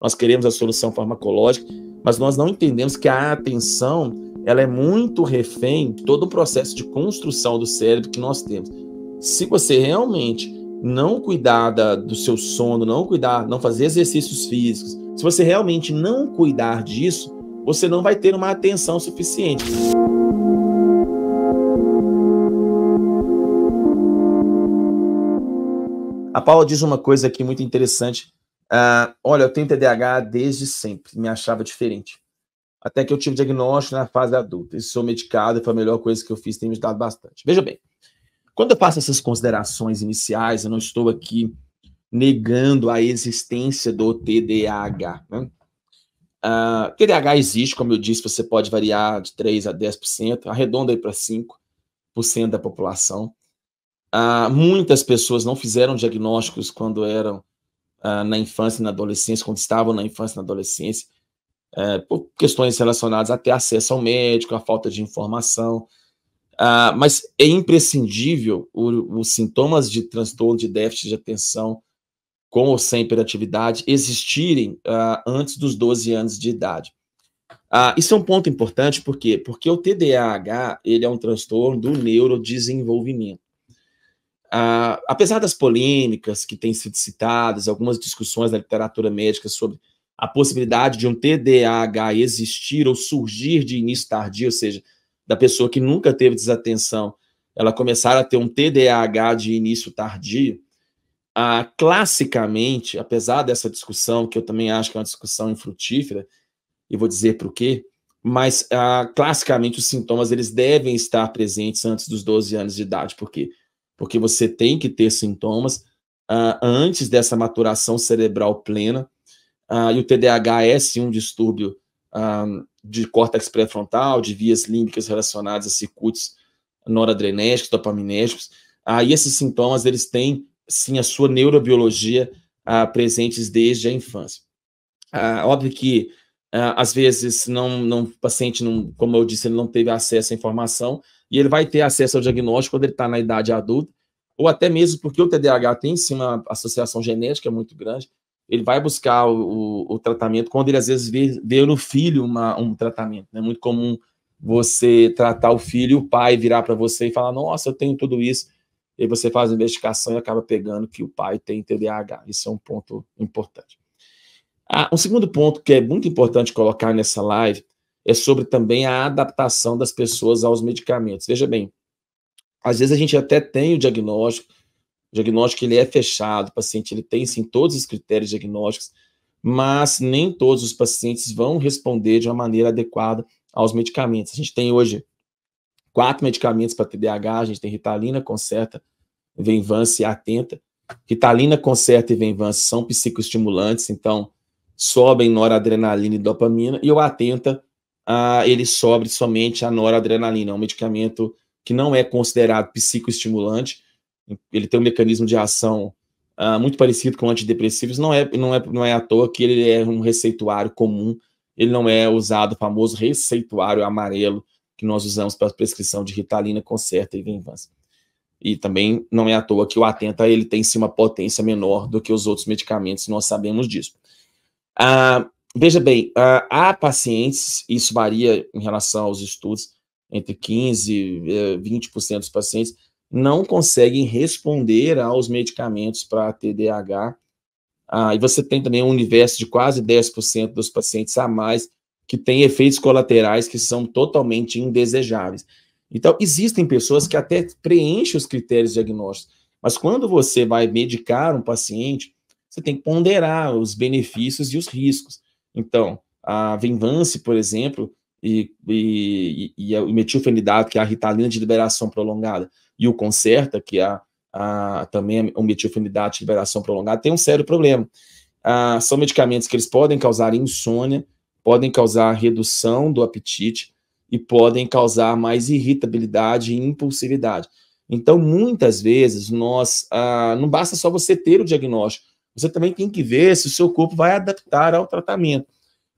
nós queremos a solução farmacológica, mas nós não entendemos que a atenção ela é muito refém de todo o processo de construção do cérebro que nós temos. Se você realmente não cuidar da, do seu sono, não cuidar, não fazer exercícios físicos, se você realmente não cuidar disso, você não vai ter uma atenção suficiente. A Paula diz uma coisa aqui muito interessante ah, olha, eu tenho TDAH desde sempre, me achava diferente. Até que eu tive diagnóstico na fase adulta. E sou medicado, foi a melhor coisa que eu fiz, tem me ajudado bastante. Veja bem, quando eu faço essas considerações iniciais, eu não estou aqui negando a existência do TDAH. Né? Uh, ah, TDAH existe, como eu disse, você pode variar de 3% a 10%, arredonda aí para 5% da população. Uh, muitas pessoas não fizeram diagnósticos quando eram ah, na infância e na adolescência, quando estavam na infância e na adolescência, é, por questões relacionadas até acesso ao médico, a falta de informação. Uh, mas é imprescindível o, os sintomas de transtorno de déficit de atenção com ou sem hiperatividade existirem ah, antes dos 12 anos de idade. isso é um ponto importante, por quê? Porque o TDAH ele é um transtorno do neurodesenvolvimento. Uh, apesar das polêmicas que têm sido citadas, algumas discussões na literatura médica sobre a possibilidade de um TDAH existir ou surgir de início tardio, ou seja, da pessoa que nunca teve desatenção, ela começar a ter um TDAH de início tardio, ah, classicamente, apesar dessa discussão, que eu também acho que é uma discussão infrutífera, e vou dizer por quê, mas ah, classicamente os sintomas eles devem estar presentes antes dos 12 anos de idade, porque porque você tem que ter sintomas uh, antes dessa maturação cerebral plena. Uh, e o TDAH é sim um distúrbio uh, de córtex pré-frontal, de vias límbicas relacionadas a circuitos noradrenérgicos, dopaminérgicos. Aí esses sintomas eles têm sim a sua neurobiologia presentes desde a infância. óbvio que é, às vezes não, não o paciente não, como eu disse, ele não teve acesso à informação e ele vai ter acesso ao diagnóstico quando ele está na idade adulta, ou até mesmo porque o TDAH tem em uma associação genética muito grande, ele vai buscar o, o, o tratamento quando ele às vezes vê, vê no filho uma, um tratamento. É né? muito comum você tratar o filho e o pai virar para você e falar: Nossa, eu tenho tudo isso. E você faz a investigação e acaba pegando que o pai tem TDAH. Isso é um ponto importante. Ah, um segundo ponto que é muito importante colocar nessa live é sobre também a adaptação das pessoas aos medicamentos. Veja bem, às vezes a gente até tem o diagnóstico, o diagnóstico ele é fechado, o paciente ele tem sim todos os critérios diagnósticos, mas nem todos os pacientes vão responder de uma maneira adequada aos medicamentos. A gente tem hoje quatro medicamentos para TDAH, a gente tem Ritalina, Concerta, Venvance e Atenta. Ritalina, Concerta e Venvance são psicoestimulantes, então sobem noradrenalina e dopamina, e o Atenta, ah, ele sobe somente a noradrenalina, é um medicamento que não é considerado psicoestimulante, ele tem um mecanismo de ação ah, muito parecido com antidepressivos, não é, não, é, não é à toa que ele é um receituário comum, ele não é usado, o famoso receituário amarelo, que nós usamos para prescrição de Ritalina, com certa Venvanse. E também não é à toa que o Atenta ele tem sim uma potência menor do que os outros medicamentos, nós sabemos disso. Ah, veja bem, ah, há pacientes, isso varia em relação aos estudos, entre 15% e 20% dos pacientes não conseguem responder aos medicamentos para TDAH. e você tem também um universo de quase 10% dos pacientes a mais que tem efeitos colaterais que são totalmente indesejáveis. Então, existem pessoas que até preenchem os critérios diagnósticos, mas quando você vai medicar um paciente, você tem que ponderar os benefícios e os riscos. Então, a vinvance, por exemplo, e, e, e, o metilfenidato, que é a ritalina de liberação prolongada, e o Concerta, que é a, a também o é metilfenidato de liberação prolongada, tem um sério problema. Ah, são medicamentos que eles podem causar insônia, podem causar redução do apetite e podem causar mais irritabilidade e impulsividade. Então, muitas vezes, nós ah, não basta só você ter o diagnóstico, você também tem que ver se o seu corpo vai adaptar ao tratamento.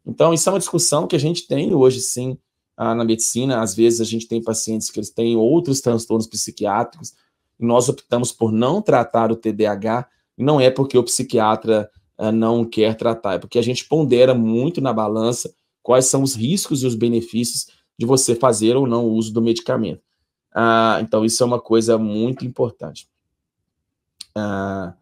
Então, isso é uma discussão que a gente tem hoje, sim, ah, na medicina. Às vezes, a gente tem pacientes que eles têm outros transtornos psiquiátricos, e nós optamos por não tratar o TDAH, não é porque o psiquiatra ah, não quer tratar, é porque a gente pondera muito na balança quais são os riscos e os benefícios de você fazer ou não o uso do medicamento. Ah, então, isso é uma coisa muito importante. Ah,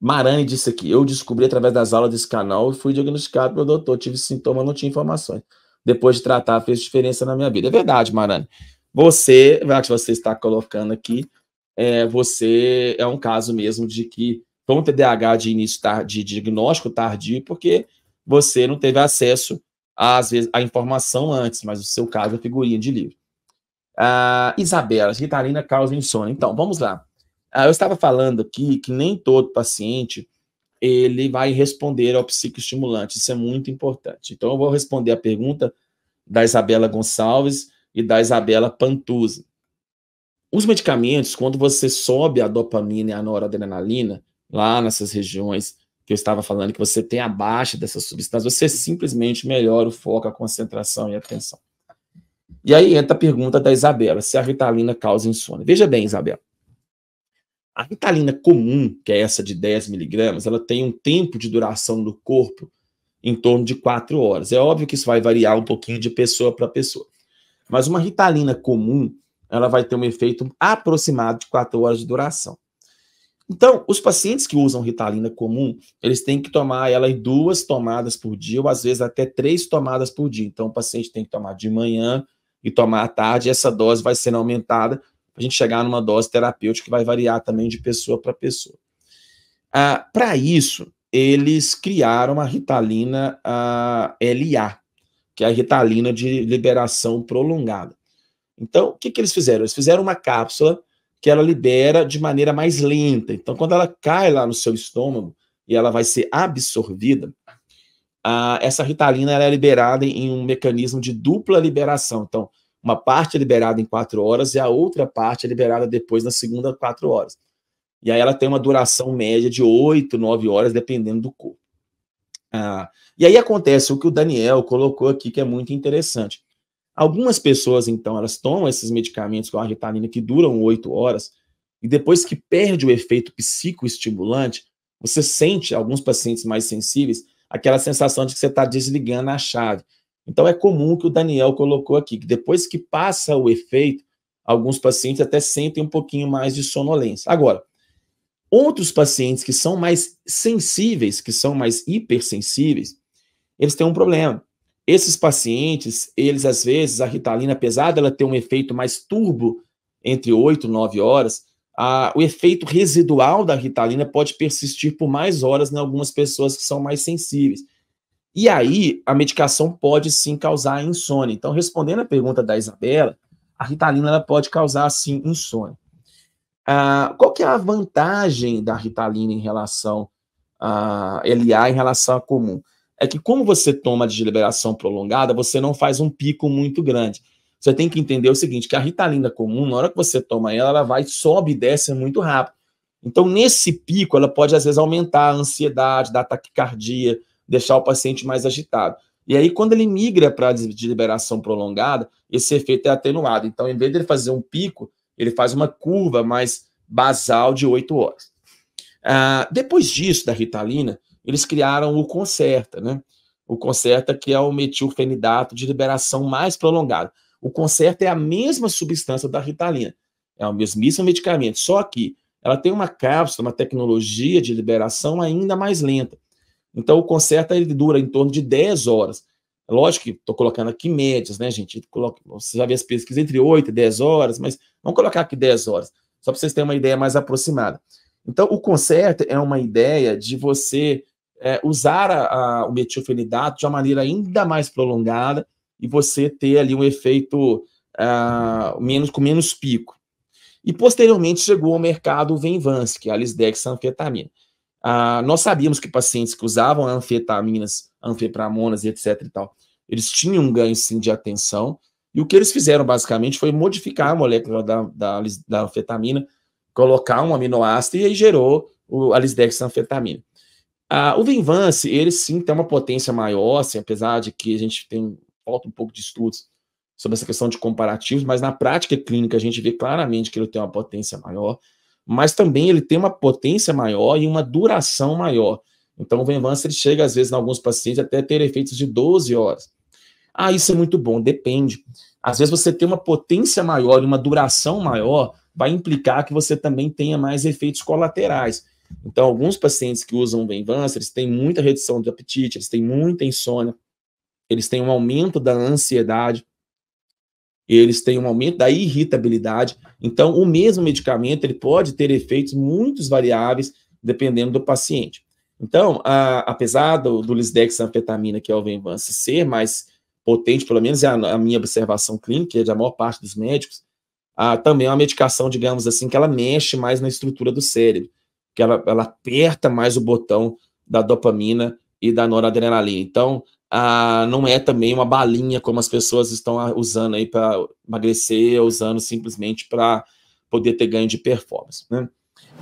Marani disse aqui: eu descobri através das aulas desse canal e fui diagnosticado pelo doutor. Tive sintomas, não tinha informações. Depois de tratar, fez diferença na minha vida. É verdade, Marani. Você, que você está colocando aqui, é, você é um caso mesmo de que com TDAH de início de diagnóstico tardio, porque você não teve acesso às vezes à informação antes, mas o seu caso é figurinha de livro. Ah, Isabela, Ritalina causa insônia. Então, vamos lá. Ah, eu estava falando aqui que nem todo paciente ele vai responder ao psicoestimulante. Isso é muito importante. Então, eu vou responder a pergunta da Isabela Gonçalves e da Isabela Pantuza. Os medicamentos, quando você sobe a dopamina e a noradrenalina, lá nessas regiões que eu estava falando, que você tem a baixa dessas substâncias, você simplesmente melhora o foco, a concentração e a atenção. E aí entra a pergunta da Isabela, se a Ritalina causa insônia. Veja bem, Isabela, a ritalina comum, que é essa de 10 miligramas, ela tem um tempo de duração no corpo em torno de 4 horas. É óbvio que isso vai variar um pouquinho de pessoa para pessoa. Mas uma ritalina comum, ela vai ter um efeito aproximado de 4 horas de duração. Então, os pacientes que usam ritalina comum, eles têm que tomar ela em duas tomadas por dia, ou às vezes até três tomadas por dia. Então, o paciente tem que tomar de manhã e tomar à tarde, e essa dose vai sendo aumentada a gente chegar numa dose terapêutica que vai variar também de pessoa para pessoa. Ah, para isso, eles criaram a ritalina ah, LA, que é a ritalina de liberação prolongada. Então, o que, que eles fizeram? Eles fizeram uma cápsula que ela libera de maneira mais lenta. Então, quando ela cai lá no seu estômago e ela vai ser absorvida, ah, essa ritalina ela é liberada em um mecanismo de dupla liberação. Então, uma parte é liberada em quatro horas e a outra parte é liberada depois na segunda quatro horas. E aí ela tem uma duração média de oito, nove horas, dependendo do corpo. Ah, e aí acontece o que o Daniel colocou aqui, que é muito interessante. Algumas pessoas, então, elas tomam esses medicamentos com retalina que duram oito horas, e depois que perde o efeito psicoestimulante, você sente, alguns pacientes mais sensíveis, aquela sensação de que você está desligando a chave. Então, é comum que o Daniel colocou aqui, que depois que passa o efeito, alguns pacientes até sentem um pouquinho mais de sonolência. Agora, outros pacientes que são mais sensíveis, que são mais hipersensíveis, eles têm um problema. Esses pacientes, eles às vezes, a ritalina, apesar dela ter um efeito mais turbo, entre 8 e 9 horas, a, o efeito residual da ritalina pode persistir por mais horas em algumas pessoas que são mais sensíveis. E aí, a medicação pode sim causar insônia. Então, respondendo a pergunta da Isabela, a Ritalina ela pode causar sim insônia. Ah, qual que é a vantagem da Ritalina em relação a LA em relação à comum? É que como você toma de liberação prolongada, você não faz um pico muito grande. Você tem que entender o seguinte, que a Ritalina comum, na hora que você toma ela, ela vai, sobe e desce muito rápido. Então, nesse pico, ela pode, às vezes, aumentar a ansiedade, dar taquicardia, deixar o paciente mais agitado. E aí, quando ele migra para a deliberação prolongada, esse efeito é atenuado. Então, em vez de ele fazer um pico, ele faz uma curva mais basal de 8 horas. Ah, depois disso, da ritalina, eles criaram o Concerta, né? O Concerta, que é o metilfenidato de liberação mais prolongada. O Concerta é a mesma substância da ritalina, é o mesmíssimo medicamento, só que ela tem uma cápsula, uma tecnologia de liberação ainda mais lenta. Então, o conserto ele dura em torno de 10 horas. Lógico que estou colocando aqui médias, né, gente? Coloca, você já vê as pesquisas entre 8 e 10 horas, mas vamos colocar aqui 10 horas, só para vocês terem uma ideia mais aproximada. Então, o conserto é uma ideia de você é, usar a, a, o metilfenidato de uma maneira ainda mais prolongada e você ter ali um efeito ah, menos, com menos pico. E posteriormente chegou ao mercado o Venvance, que é a lisdexanfetamina. Ah, nós sabíamos que pacientes que usavam anfetaminas, anfepramonas e etc e tal, eles tinham um ganho sim de atenção, e o que eles fizeram basicamente foi modificar a molécula da, da, da anfetamina, colocar um aminoácido e aí gerou o, alisdex anfetamina. Ah, o Vinvance, ele sim tem uma potência maior, assim, apesar de que a gente tem falta um pouco de estudos sobre essa questão de comparativos, mas na prática clínica a gente vê claramente que ele tem uma potência maior mas também ele tem uma potência maior e uma duração maior. Então, o Venvancer chega, às vezes, em alguns pacientes, até ter efeitos de 12 horas. Ah, isso é muito bom, depende. Às vezes, você ter uma potência maior e uma duração maior vai implicar que você também tenha mais efeitos colaterais. Então, alguns pacientes que usam Venvancer, eles têm muita redução de apetite, eles têm muita insônia, eles têm um aumento da ansiedade, eles têm um aumento da irritabilidade. Então, o mesmo medicamento ele pode ter efeitos muito variáveis dependendo do paciente. Então, a, apesar do, do lisdexanfetamina, que é o Venvance, ser mais potente, pelo menos é a, a, minha observação clínica, é da maior parte dos médicos, a, também é uma medicação, digamos assim, que ela mexe mais na estrutura do cérebro, que ela, ela aperta mais o botão da dopamina e da noradrenalina. Então, ah, não é também uma balinha como as pessoas estão usando aí para emagrecer, usando simplesmente para poder ter ganho de performance. Né?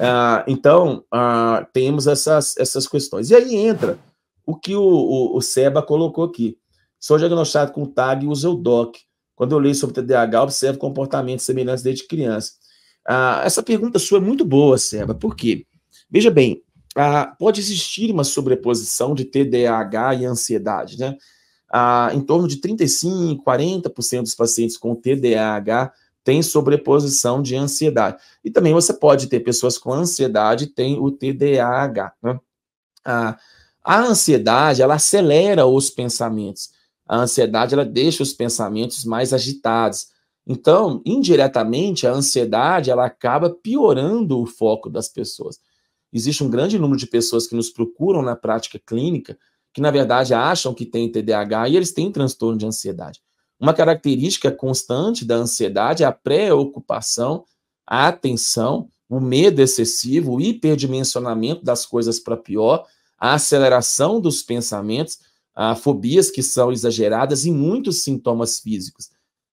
Ah, então, ah, temos essas, essas questões. E aí entra o que o, o, o Seba colocou aqui. Sou diagnosticado com TAG e uso o DOC. Quando eu leio sobre TDAH, observo comportamentos semelhantes desde criança. Ah, essa pergunta sua é muito boa, Seba. Por quê? Veja bem, ah, pode existir uma sobreposição de TDAH e ansiedade, né? Ah, em torno de 35, 40% dos pacientes com TDAH têm sobreposição de ansiedade. E também você pode ter pessoas com ansiedade e tem o TDAH, né? Ah, a ansiedade, ela acelera os pensamentos. A ansiedade, ela deixa os pensamentos mais agitados. Então, indiretamente, a ansiedade, ela acaba piorando o foco das pessoas existe um grande número de pessoas que nos procuram na prática clínica que, na verdade, acham que têm TDAH e eles têm transtorno de ansiedade. Uma característica constante da ansiedade é a preocupação, a atenção, o medo excessivo, o hiperdimensionamento das coisas para pior, a aceleração dos pensamentos, a fobias que são exageradas e muitos sintomas físicos,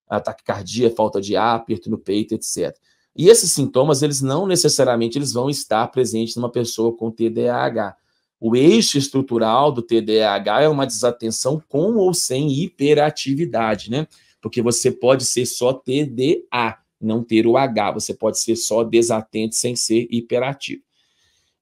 a taquicardia, falta de ar, aperto no peito, etc. E esses sintomas, eles não necessariamente eles vão estar presentes numa pessoa com TDAH. O eixo estrutural do TDAH é uma desatenção com ou sem hiperatividade, né? Porque você pode ser só TDA, não ter o H, você pode ser só desatento sem ser hiperativo.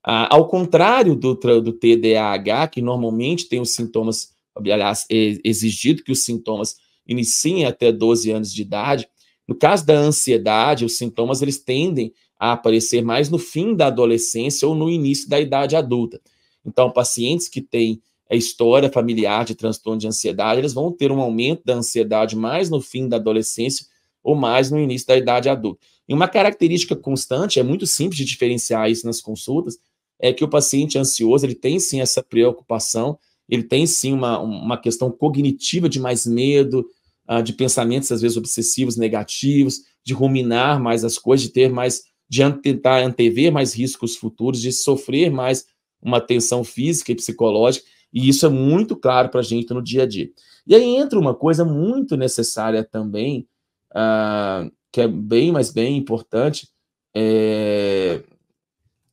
Ah, ao contrário do, do TDAH, que normalmente tem os sintomas, aliás, é exigido que os sintomas iniciem até 12 anos de idade, no caso da ansiedade, os sintomas eles tendem a aparecer mais no fim da adolescência ou no início da idade adulta. Então, pacientes que têm a história familiar de transtorno de ansiedade, eles vão ter um aumento da ansiedade mais no fim da adolescência ou mais no início da idade adulta. E uma característica constante, é muito simples de diferenciar isso nas consultas, é que o paciente ansioso, ele tem sim essa preocupação, ele tem sim uma, uma questão cognitiva de mais medo, uh, de pensamentos, às vezes, obsessivos, negativos, de ruminar mais as coisas, de ter mais, de tentar antever mais riscos futuros, de sofrer mais uma tensão física e psicológica, e isso é muito claro para a gente no dia a dia. E aí entra uma coisa muito necessária também, uh, que é bem, mas bem importante, é,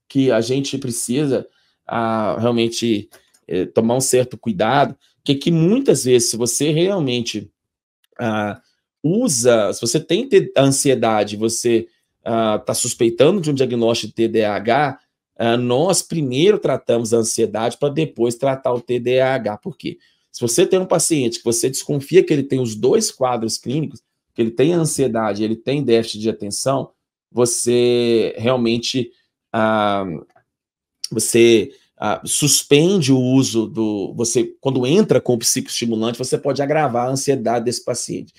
que a gente precisa uh, realmente eh, tomar um certo cuidado, que é que muitas vezes, se você realmente ah, usa, se você tem ansiedade, você está ah, suspeitando de um diagnóstico de TDAH, nós primeiro tratamos a ansiedade para depois tratar o TDAH. Por quê? Se você tem um paciente que você desconfia que ele tem os dois quadros clínicos, que ele tem ansiedade, ele tem déficit de atenção, você realmente ah, você suspende o uso do. Você, quando entra com o psicoestimulante, você pode agravar a ansiedade desse paciente.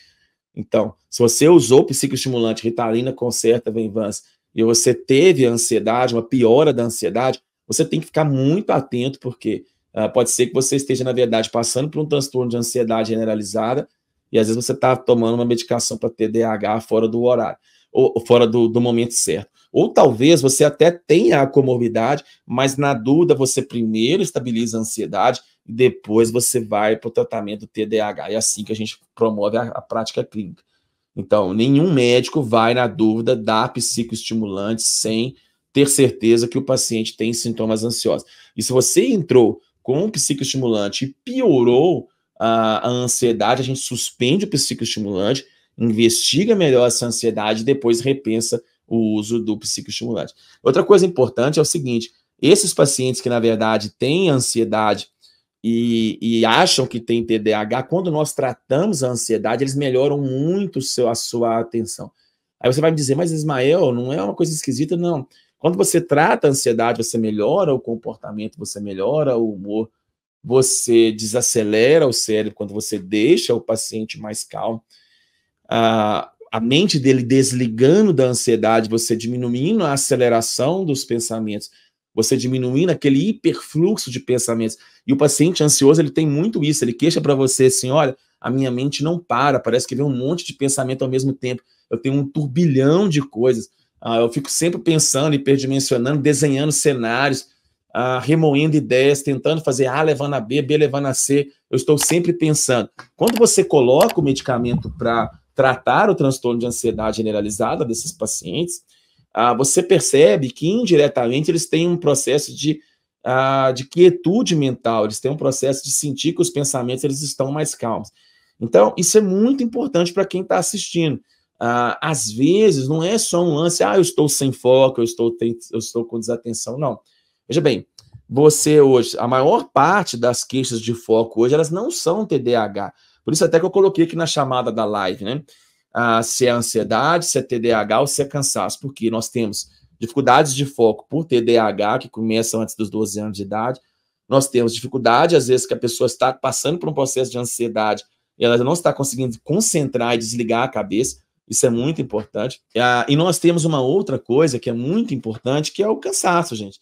Então, se você usou psicoestimulante, Ritalina, Concerta, Venvance, e você teve ansiedade, uma piora da ansiedade, você tem que ficar muito atento, porque ah, pode ser que você esteja, na verdade, passando por um transtorno de ansiedade generalizada, e às vezes você está tomando uma medicação para TDAH fora do horário ou fora do, do momento certo. Ou talvez você até tenha a comorbidade, mas na dúvida você primeiro estabiliza a ansiedade e depois você vai para o tratamento do TDAH. É assim que a gente promove a, a prática clínica. Então, nenhum médico vai, na dúvida, dar psicoestimulante sem ter certeza que o paciente tem sintomas ansiosos. E se você entrou com um psicoestimulante e piorou a, a ansiedade, a gente suspende o psicoestimulante investiga melhor essa ansiedade e depois repensa o uso do psicoestimulante. Outra coisa importante é o seguinte: esses pacientes que, na verdade, têm ansiedade e, e acham que têm TDAH, quando nós tratamos a ansiedade, eles melhoram muito seu, a sua atenção. Aí você vai me dizer, mas Ismael, não é uma coisa esquisita, não. Quando você trata a ansiedade, você melhora o comportamento, você melhora o humor, você desacelera o cérebro quando você deixa o paciente mais calmo a, mente dele desligando da ansiedade, você diminuindo a aceleração dos pensamentos, você diminuindo aquele hiperfluxo de pensamentos. E o paciente ansioso, ele tem muito isso, ele queixa para você assim, olha, a minha mente não para, parece que vem um monte de pensamento ao mesmo tempo, eu tenho um turbilhão de coisas, ah, eu fico sempre pensando, hiperdimensionando, desenhando cenários, ah, remoendo ideias, tentando fazer A levando a B, B levando a C, eu estou sempre pensando. Quando você coloca o medicamento para tratar o transtorno de ansiedade generalizada desses pacientes, ah, você percebe que indiretamente eles têm um processo de, ah, de quietude mental, eles têm um processo de sentir que os pensamentos eles estão mais calmos. Então, isso é muito importante para quem está assistindo. Ah, às vezes, não é só um lance, ah, eu estou sem foco, eu estou, eu estou com desatenção, não. Veja bem, você hoje, a maior parte das queixas de foco hoje, elas não são TDAH. Por isso até que eu coloquei aqui na chamada da live, né? Ah, se é ansiedade, se é TDAH ou se é cansaço, porque nós temos dificuldades de foco por TDAH, que começam antes dos 12 anos de idade. Nós temos dificuldade, às vezes, que a pessoa está passando por um processo de ansiedade e ela não está conseguindo concentrar e desligar a cabeça. Isso é muito importante. Ah, e nós temos uma outra coisa que é muito importante, que é o cansaço, gente.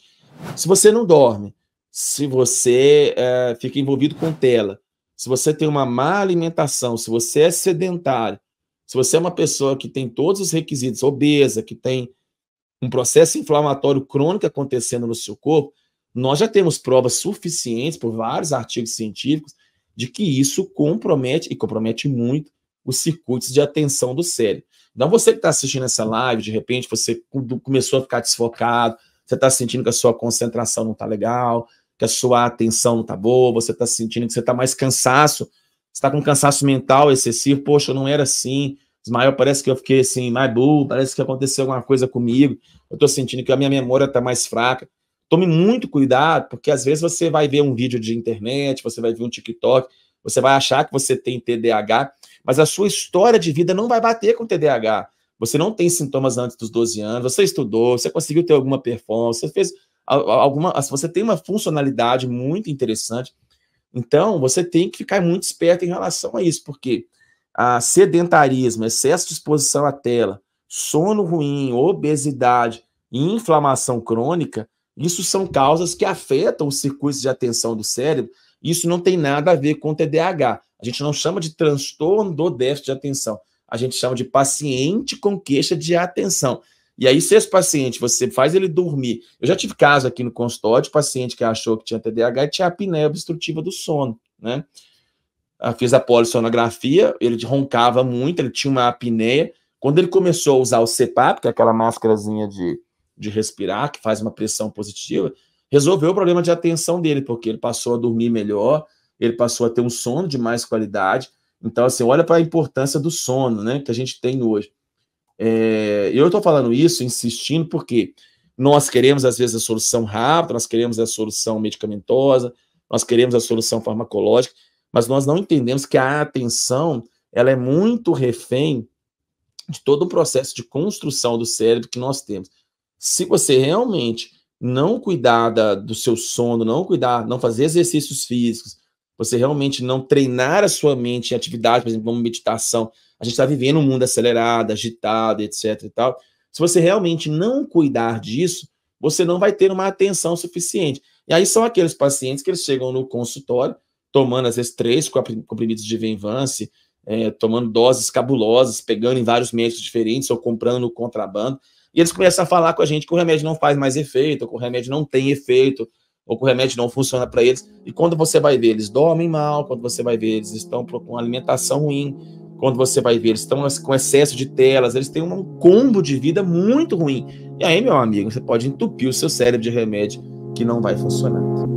Se você não dorme, se você é, fica envolvido com tela, se você tem uma má alimentação, se você é sedentário, se você é uma pessoa que tem todos os requisitos, obesa, que tem um processo inflamatório crônico acontecendo no seu corpo, nós já temos provas suficientes por vários artigos científicos de que isso compromete e compromete muito os circuitos de atenção do cérebro. Então, você que está assistindo essa live, de repente você começou a ficar desfocado, você está sentindo que a sua concentração não está legal, que a sua atenção não está boa, você está sentindo que você está mais cansaço, você está com cansaço mental excessivo, poxa, não era assim. Ismael, parece que eu fiquei assim, mais burro, parece que aconteceu alguma coisa comigo, eu estou sentindo que a minha memória está mais fraca. Tome muito cuidado, porque às vezes você vai ver um vídeo de internet, você vai ver um TikTok, você vai achar que você tem TDAH, mas a sua história de vida não vai bater com TDAH você não tem sintomas antes dos 12 anos, você estudou, você conseguiu ter alguma performance, você fez alguma, assim, você tem uma funcionalidade muito interessante. Então, você tem que ficar muito esperto em relação a isso, porque a sedentarismo, excesso de exposição à tela, sono ruim, obesidade e inflamação crônica, isso são causas que afetam os circuitos de atenção do cérebro. Isso não tem nada a ver com o TDAH. A gente não chama de transtorno do déficit de atenção a gente chama de paciente com queixa de atenção. E aí, se esse paciente, você faz ele dormir. Eu já tive caso aqui no consultório de paciente que achou que tinha TDAH e tinha apneia obstrutiva do sono, né? Eu ah, fiz a polissonografia, ele roncava muito, ele tinha uma apneia. Quando ele começou a usar o CPAP, que é aquela máscarazinha de, de respirar, que faz uma pressão positiva, resolveu o problema de atenção dele, porque ele passou a dormir melhor, ele passou a ter um sono de mais qualidade, então, assim, olha para a importância do sono, né, que a gente tem hoje. É, eu estou falando isso, insistindo, porque nós queremos, às vezes, a solução rápida, nós queremos a solução medicamentosa, nós queremos a solução farmacológica, mas nós não entendemos que a atenção ela é muito refém de todo o processo de construção do cérebro que nós temos. Se você realmente não cuidar da, do seu sono, não cuidar, não fazer exercícios físicos, você realmente não treinar a sua mente em atividade, por exemplo, como meditação, a gente está vivendo um mundo acelerado, agitado, etc. e tal. Se você realmente não cuidar disso, você não vai ter uma atenção suficiente. E aí são aqueles pacientes que eles chegam no consultório, tomando às vezes três comprimidos de Venvance, é, tomando doses cabulosas, pegando em vários médicos diferentes ou comprando no contrabando. E eles começam a falar com a gente que o remédio não faz mais efeito, que o remédio não tem efeito, ou que o remédio não funciona para eles. E quando você vai ver, eles dormem mal, quando você vai ver, eles estão com alimentação ruim, quando você vai ver, eles estão com excesso de telas, eles têm um combo de vida muito ruim. E aí, meu amigo, você pode entupir o seu cérebro de remédio que não vai funcionar.